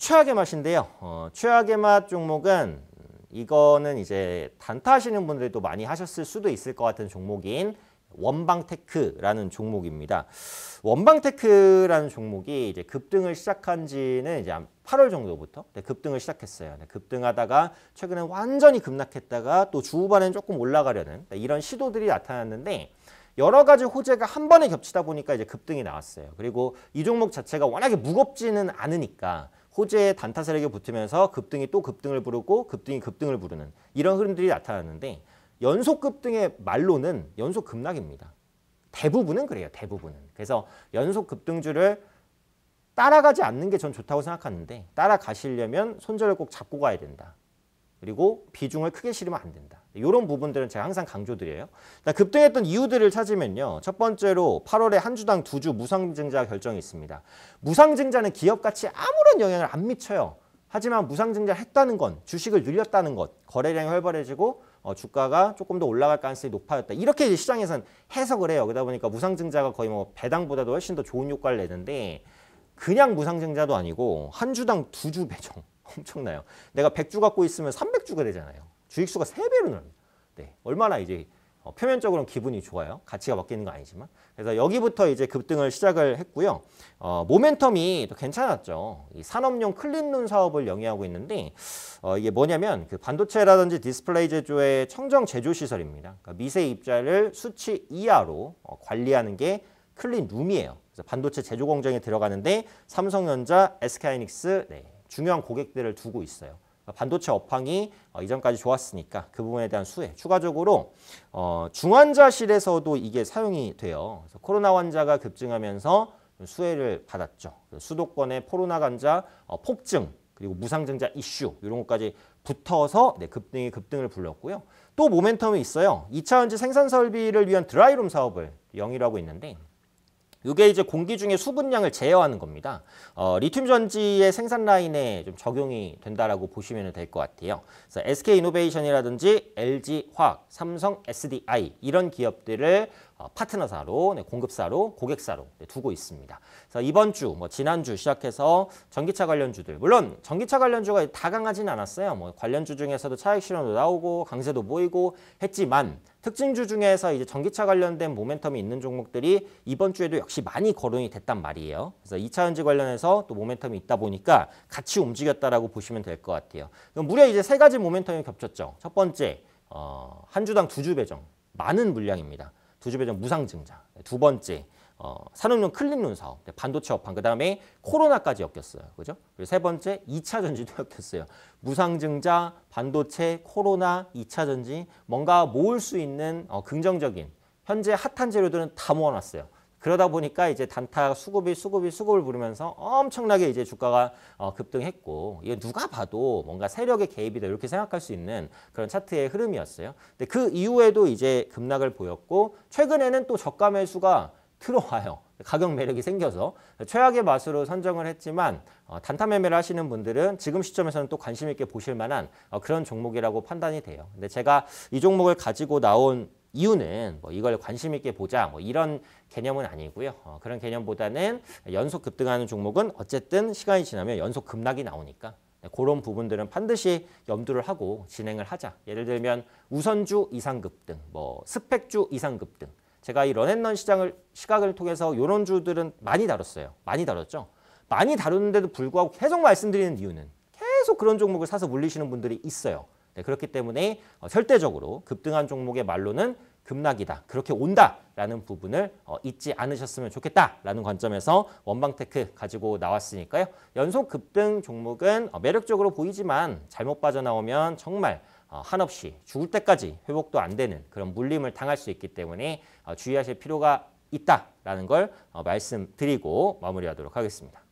최악의 맛인데요. 어, 최악의 맛 종목은 이거는 이제 단타하시는 분들도 많이 하셨을 수도 있을 것 같은 종목인 원방테크라는 종목입니다. 원방테크라는 종목이 이제 급등을 시작한 지는 이제 8월 정도부터 네, 급등을 시작했어요. 네, 급등하다가 최근에 완전히 급락했다가 또 주후반엔 조금 올라가려는 네, 이런 시도들이 나타났는데 여러 가지 호재가 한 번에 겹치다 보니까 이제 급등이 나왔어요. 그리고 이 종목 자체가 워낙에 무겁지는 않으니까 호재의 단타 세력이 붙으면서 급등이 또 급등을 부르고 급등이 급등을 부르는 이런 흐름들이 나타났는데 연속 급등의 말로는 연속 급락입니다. 대부분은 그래요. 대부분은. 그래서 연속 급등주를 따라가지 않는 게 전 좋다고 생각하는데 따라가시려면 손절을 꼭 잡고 가야 된다. 그리고 비중을 크게 실으면 안 된다. 이런 부분들은 제가 항상 강조드려요. 급등했던 이유들을 찾으면요. 첫 번째로 8월에 한 주당 두 주 무상증자 결정이 있습니다. 무상증자는 기업 가치 아무런 영향을 안 미쳐요. 하지만 무상증자 했다는 건 주식을 늘렸다는 것, 거래량이 활발해지고 어, 주가가 조금 더 올라갈 가능성이 높아졌다. 이렇게 시장에선 해석을 해요. 그러다 보니까 무상증자가 거의 뭐 배당보다도 훨씬 더 좋은 효과를 내는데 그냥 무상증자도 아니고 한 주당 두 주 배정. 엄청나요. 내가 100주 갖고 있으면 300주가 되잖아요. 주익수가 3배로 늘어 네, 얼마나 이제 어, 표면적으로는 기분이 좋아요. 가치가 바뀌는 거 아니지만. 그래서 여기부터 이제 급등을 시작을 했고요. 어, 모멘텀이 또 괜찮았죠. 산업용 클린룸 사업을 영위하고 있는데 어, 이게 뭐냐면 그 반도체라든지 디스플레이 제조의 청정 제조 시설입니다. 그러니까 미세 입자를 수치 이하로 어, 관리하는 게 클린룸이에요. 그래서 반도체 제조 공정에 들어가는데 삼성전자, SK하이닉스, 네, 중요한 고객들을 두고 있어요. 그러니까 반도체 업황이 어, 이전까지 좋았으니까 그 부분에 대한 수혜. 추가적으로 어, 중환자실에서도 이게 사용이 돼요. 코로나 환자가 급증하면서 수혜를 받았죠. 수도권의 코로나 환자 어, 폭증 그리고 무상증자 이슈 이런 것까지 붙어서 네, 급등이 급등을 불렀고요. 또 모멘텀이 있어요. 2차원지 생산 설비를 위한 드라이룸 사업을 영위하고 있는데 이게 이제 공기 중에 수분량을 제어하는 겁니다. 어, 리튬 전지의 생산 라인에 좀 적용이 된다라고 보시면 될 것 같아요. SK 이노베이션이라든지 LG 화학, 삼성 SDI 이런 기업들을 어, 파트너사로, 네, 공급사로, 고객사로 두고 있습니다. 그래서 이번 주, 뭐 지난주 시작해서 전기차 관련주들, 물론 전기차 관련주가 다 강하진 않았어요. 뭐 관련주 중에서도 차익 실현도 나오고 강세도 모이고 했지만 특징주 중에서 이제 전기차 관련된 모멘텀이 있는 종목들이 이번 주에도 역시 많이 거론이 됐단 말이에요. 그래서 이차 전지 관련해서 또 모멘텀이 있다 보니까 같이 움직였다라고 보시면 될 것 같아요. 무려 이제 세 가지 모멘텀이 겹쳤죠. 첫 번째, 어, 한 주당 두 주 배정. 많은 물량입니다. 두주 배정 무상 증자. 네, 두 번째 어, 산업용 클린룸 사업, 네, 반도체 업황, 그 다음에 코로나까지 엮였어요. 그죠? 그리고 세 번째, 2차 전지도 엮였어요. 무상증자, 반도체, 코로나, 2차 전지, 뭔가 모을 수 있는 어, 긍정적인, 현재 핫한 재료들은 다 모아놨어요. 그러다 보니까 이제 단타 수급이 수급이 수급을 부르면서 엄청나게 이제 주가가 어, 급등했고 이게 누가 봐도 뭔가 세력의 개입이다 이렇게 생각할 수 있는 그런 차트의 흐름이었어요. 근데 그 이후에도 이제 급락을 보였고 최근에는 또 저가 매수가 들어와요. 가격 매력이 생겨서 최악의 맛으로 선정을 했지만 어, 단타 매매를 하시는 분들은 지금 시점에서는 또 관심 있게 보실 만한 어, 그런 종목이라고 판단이 돼요. 근데 제가 이 종목을 가지고 나온 이유는 뭐 이걸 관심 있게 보자 뭐 이런 개념은 아니고요. 어, 그런 개념보다는 연속 급등하는 종목은 어쨌든 시간이 지나면 연속 급락이 나오니까 네, 그런 부분들은 반드시 염두를 하고 진행을 하자. 예를 들면 우선주 이상 급등, 뭐 스펙주 이상 급등. 제가 이 런앤런 시장을 시각을 통해서 이런 주들은 많이 다뤘어요. 많이 다뤘죠. 많이 다루는데도 불구하고 계속 말씀드리는 이유는 계속 그런 종목을 사서 물리시는 분들이 있어요. 네, 그렇기 때문에 어, 절대적으로 급등한 종목의 말로는 급락이다. 그렇게 온다라는 부분을 어, 잊지 않으셨으면 좋겠다라는 관점에서 원방테크 가지고 나왔으니까요. 연속 급등 종목은 어, 매력적으로 보이지만 잘못 빠져나오면 정말 어, 한없이 죽을 때까지 회복도 안 되는 그런 물림을 당할 수 있기 때문에 어, 주의하실 필요가 있다라는 걸 어, 말씀드리고 마무리하도록 하겠습니다.